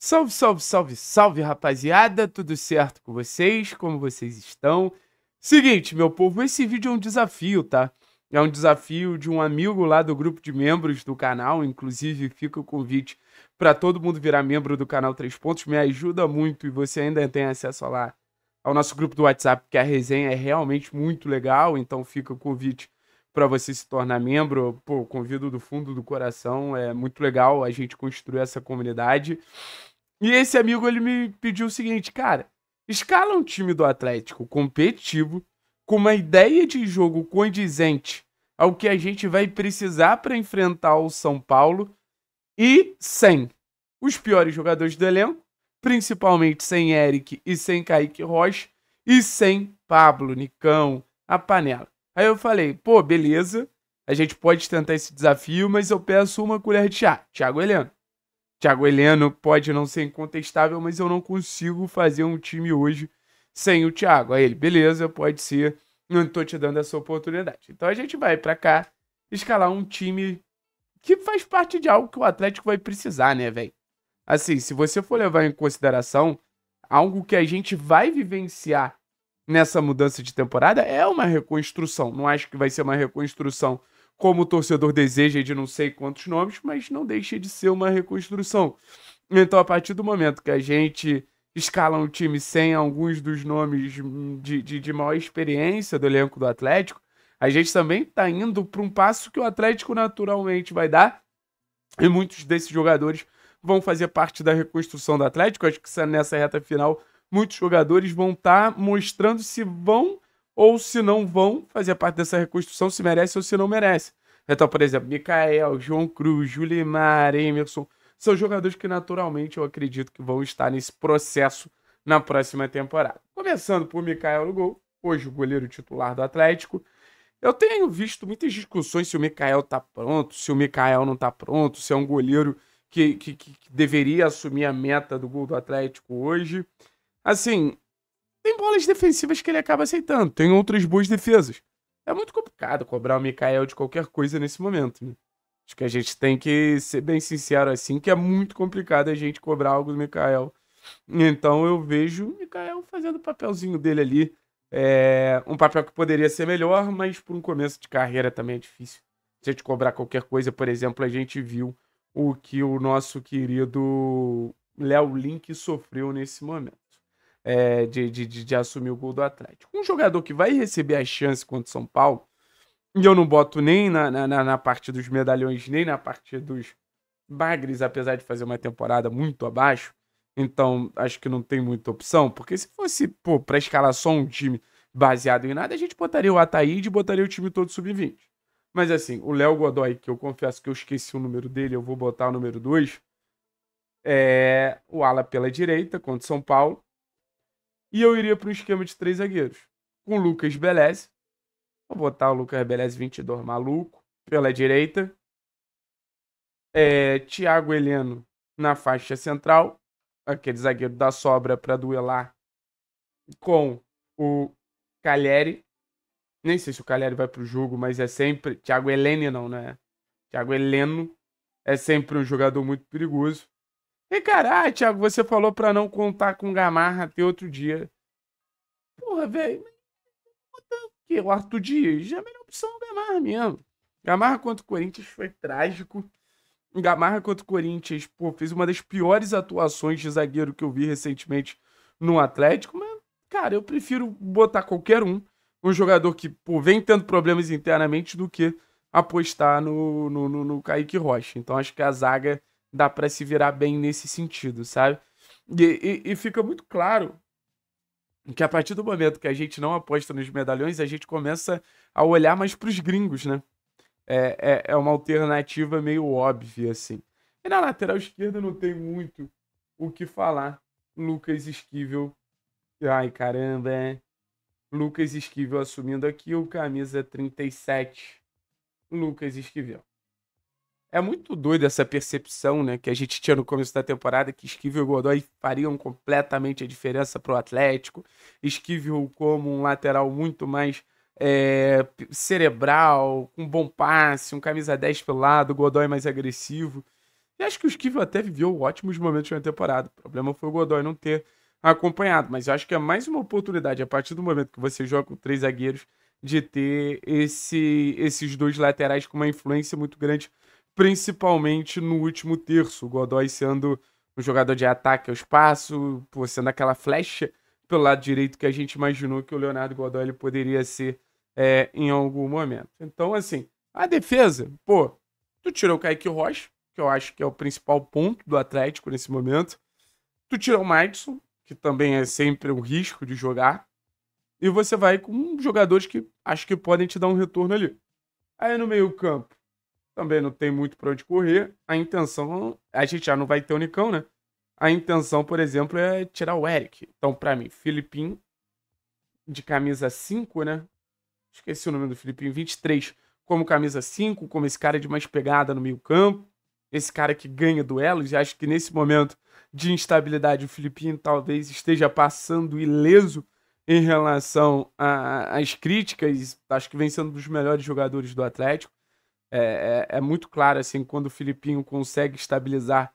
Salve, salve, salve, salve, rapaziada! Tudo certo com vocês? Como vocês estão? Seguinte, meu povo, esse vídeo é um desafio, tá? É um desafio de um amigo lá do grupo de membros do canal, inclusive fica o convite para todo mundo virar membro do canal Três Pontos, me ajuda muito e você ainda tem acesso lá ao nosso grupo do WhatsApp, que a resenha é realmente muito legal, então fica o convite para você se tornar membro. Pô, convido do fundo do coração, é muito legal a gente construir essa comunidade. E esse amigo, ele me pediu o seguinte, cara, escala um time do Atlético competitivo, com uma ideia de jogo condizente ao que a gente vai precisar para enfrentar o São Paulo e sem os piores jogadores do elenco, principalmente sem Eric e sem Kaique Rocha e sem Pablo, Nicão, a panela. Aí eu falei, pô, beleza, a gente pode tentar esse desafio, mas eu peço uma colher de chá, Thiago Heleno. Thiago Heleno pode não ser incontestável, mas eu não consigo fazer um time hoje sem o Thiago. Aí ele, beleza, pode ser, não estou te dando essa oportunidade. Então a gente vai para cá escalar um time que faz parte de algo que o Atlético vai precisar, né, velho? Assim, se você for levar em consideração algo que a gente vai vivenciar nessa mudança de temporada, é uma reconstrução. Não acho que vai ser uma reconstrução como o torcedor deseja de não sei quantos nomes, mas não deixa de ser uma reconstrução. Então, a partir do momento que a gente escala um time sem alguns dos nomes de, de, de maior experiência do elenco do Atlético, a gente também está indo para um passo que o Atlético naturalmente vai dar, e muitos desses jogadores vão fazer parte da reconstrução do Atlético. Acho que nessa reta final, muitos jogadores vão estar tá mostrando se vão ou se não vão fazer parte dessa reconstrução, se merece ou se não merece. Então, por exemplo, Mikael, João Cruz, Julimar, Emerson, são jogadores que naturalmente eu acredito que vão estar nesse processo na próxima temporada. Começando por Mikael no gol, hoje o goleiro titular do Atlético. Eu tenho visto muitas discussões se o Mikael tá pronto, se o Mikael não tá pronto, se é um goleiro que, que, que deveria assumir a meta do gol do Atlético hoje. Assim, tem bolas defensivas que ele acaba aceitando, tem outras boas defesas. É muito complicado cobrar o Mikael de qualquer coisa nesse momento, né? Acho que a gente tem que ser bem sincero assim, que é muito complicado a gente cobrar algo do Mikael. Então eu vejo o Mikael fazendo o papelzinho dele ali. É um papel que poderia ser melhor, mas por um começo de carreira também é difícil. Se a gente cobrar qualquer coisa, por exemplo, a gente viu o que o nosso querido Léo Link sofreu nesse momento é, de, de, de, de, assumir o gol do Atlético. Um jogador que vai receber a chance contra o São Paulo, e eu não boto nem na, na, na parte dos medalhões, nem na parte dos bagres, apesar de fazer uma temporada muito abaixo, então acho que não tem muita opção, porque se fosse, para escalar só um time baseado em nada, a gente botaria o Ataíde e botaria o time todo sub-20. Mas assim, o Léo Godoy, que eu confesso que eu esqueci o número dele, eu vou botar o número 2. É o ala pela direita contra o São Paulo. E eu iria para um esquema de três zagueiros. Com o Lucas Beleze. Vou botar o Lucas Beleze 22 maluco pela direita. É, Thiago Heleno na faixa central. Aquele zagueiro da sobra para duelar com o Calheri. Nem sei se o Calheri vai para o jogo, mas é sempre. Thiago Heleno não, né? Thiago Heleno é sempre um jogador muito perigoso. E caralho, ah, Thiago, você falou pra não contar com Gamarra até outro dia. Porra, velho. Que o Arthur Dias é a melhor opção o Gamarra mesmo. Gamarra contra o Corinthians foi trágico. Gamarra contra o Corinthians, pô, fez uma das piores atuações de zagueiro que eu vi recentemente no Atlético, mas, cara, eu prefiro botar qualquer um, um jogador que, pô, vem tendo problemas internamente, do que apostar no, no, no, no Kaique Rocha. Então acho que a zaga dá para se virar bem nesse sentido, sabe? E, e, e, fica muito claro que a partir do momento que a gente não aposta nos medalhões, a gente começa a olhar mais para os gringos, né? É, é, é, uma alternativa meio óbvia, assim. E na lateral esquerda não tem muito o que falar. Lucas Esquivel. Ai, caramba, é. Lucas Esquivel assumindo aqui o camisa 37. Lucas Esquivel. É muito doido essa percepção, né, que a gente tinha no começo da temporada que Esquivel e Godoy fariam completamente a diferença para o Atlético. Esquivel como um lateral muito mais é, cerebral, com um bom passe, um camisa 10 pelo lado, Godoy mais agressivo. E acho que o Esquivel até viveu ótimos momentos na temporada. O problema foi o Godoy não ter acompanhado, mas eu acho que é mais uma oportunidade a partir do momento que você joga com três zagueiros de ter esse, esses dois laterais com uma influência muito grande principalmente no último terço. O Godoy sendo um jogador de ataque ao espaço, sendo aquela flecha pelo lado direito que a gente imaginou que o Leonardo Godoy ele poderia ser é, em algum momento. Então, assim, a defesa, pô, tu tirou o Kaique Rocha, que eu acho que é o principal ponto do Atlético nesse momento. Tu tirou o Madison, que também é sempre um risco de jogar. E você vai com jogadores que acho que podem te dar um retorno ali. Aí no meio-campo, também não tem muito para onde correr. A intenção, a gente já não vai ter o Nicão, né? A intenção, por exemplo, é tirar o Eric. Então, para mim, Filipim de camisa 5, né? Esqueci o nome do Filipim, 23, como camisa 5, como esse cara de mais pegada no meio-campo, esse cara que ganha duelos, e acho que nesse momento de instabilidade o Filipim talvez esteja passando ileso em relação às críticas, acho que vem sendo um dos melhores jogadores do Atlético. É, é, é, muito claro, assim, quando o Filipinho consegue estabilizar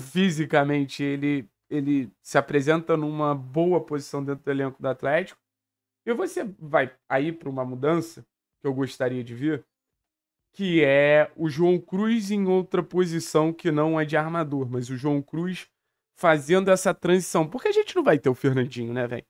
fisicamente, ele, ele se apresenta numa boa posição dentro do elenco do Atlético. E você vai aí para uma mudança que eu gostaria de ver, que é o João Cruz em outra posição que não é de armador, mas o João Cruz fazendo essa transição. Porque a gente não vai ter o Fernandinho, né, velho?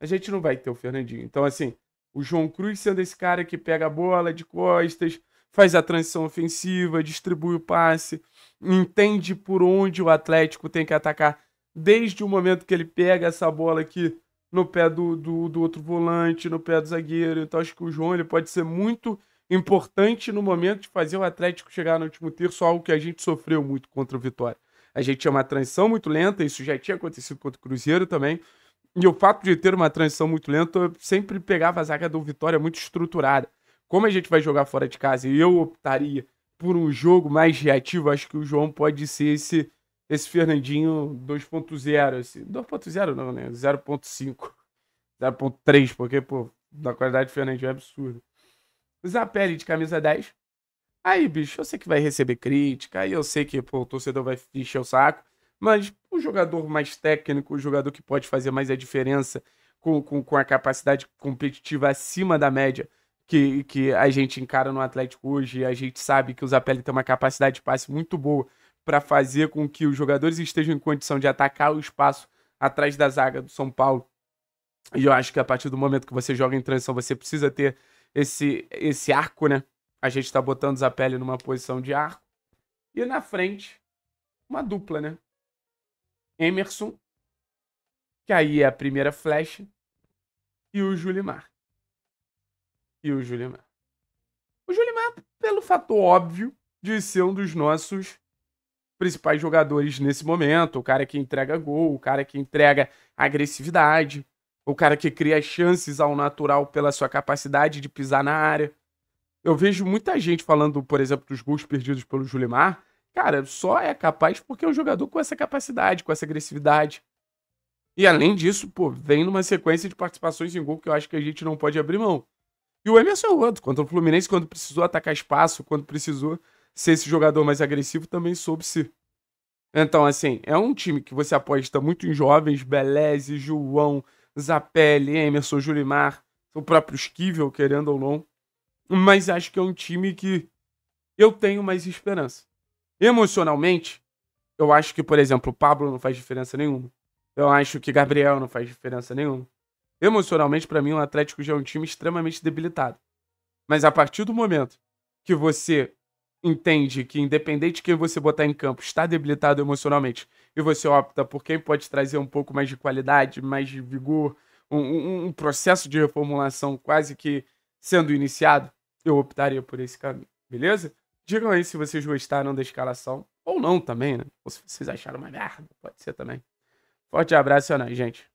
A gente não vai ter o Fernandinho. Então, assim, o João Cruz sendo esse cara que pega a bola de costas, faz a transição ofensiva, distribui o passe, entende por onde o Atlético tem que atacar desde o momento que ele pega essa bola aqui no pé do, do, do outro volante, no pé do zagueiro. Então acho que o João ele pode ser muito importante no momento de fazer o Atlético chegar no último terço, algo que a gente sofreu muito contra o Vitória. A gente tinha uma transição muito lenta, isso já tinha acontecido contra o Cruzeiro também. E o fato de ter uma transição muito lenta sempre pegava a zaga do Vitória muito estruturada. Como a gente vai jogar fora de casa e eu optaria por um jogo mais reativo, acho que o João pode ser esse, esse Fernandinho 2.0. Assim. 2.0 não, né? 0.5. 0.3, porque, pô, da qualidade do Fernandinho é absurdo. pele de camisa 10. Aí, bicho, eu sei que vai receber crítica, aí eu sei que pô, o torcedor vai encher o saco, mas o jogador mais técnico, o jogador que pode fazer mais a diferença com, com, com a capacidade competitiva acima da média, que, que a gente encara no Atlético hoje. A gente sabe que o Zapelli tem uma capacidade de passe muito boa para fazer com que os jogadores estejam em condição de atacar o espaço atrás da zaga do São Paulo. E eu acho que a partir do momento que você joga em transição, você precisa ter esse, esse arco, né? A gente está botando o Zapelli numa posição de arco. E na frente, uma dupla, né? Emerson, que aí é a primeira flecha, e o Julimar e o Julimar. O Julimar, pelo fator óbvio de ser um dos nossos principais jogadores nesse momento, o cara que entrega gol, o cara que entrega agressividade, o cara que cria chances ao natural pela sua capacidade de pisar na área. Eu vejo muita gente falando, por exemplo, dos gols perdidos pelo Julimar. Cara, só é capaz porque é um jogador com essa capacidade, com essa agressividade. E além disso, pô, vem numa sequência de participações em gol que eu acho que a gente não pode abrir mão. E o Emerson é outro. Contra o Fluminense, quando precisou atacar espaço, quando precisou ser esse jogador mais agressivo, também soube se. Então, assim, é um time que você aposta muito em jovens, Beleze, João, Zapelli, Emerson, Julimar, o próprio Esquivel, querendo ou não. Mas acho que é um time que eu tenho mais esperança. Emocionalmente, eu acho que, por exemplo, o Pablo não faz diferença nenhuma. Eu acho que Gabriel não faz diferença nenhuma. Emocionalmente, para mim, o Atlético já é um time extremamente debilitado. Mas a partir do momento que você entende que, independente de quem você botar em campo, está debilitado emocionalmente e você opta por quem pode trazer um pouco mais de qualidade, mais de vigor, um, um, processo de reformulação quase que sendo iniciado, eu optaria por esse caminho, beleza? Digam aí se vocês gostaram da escalação ou não também, né? Ou se vocês acharam uma merda, pode ser também. Forte abraço, é nóis, gente.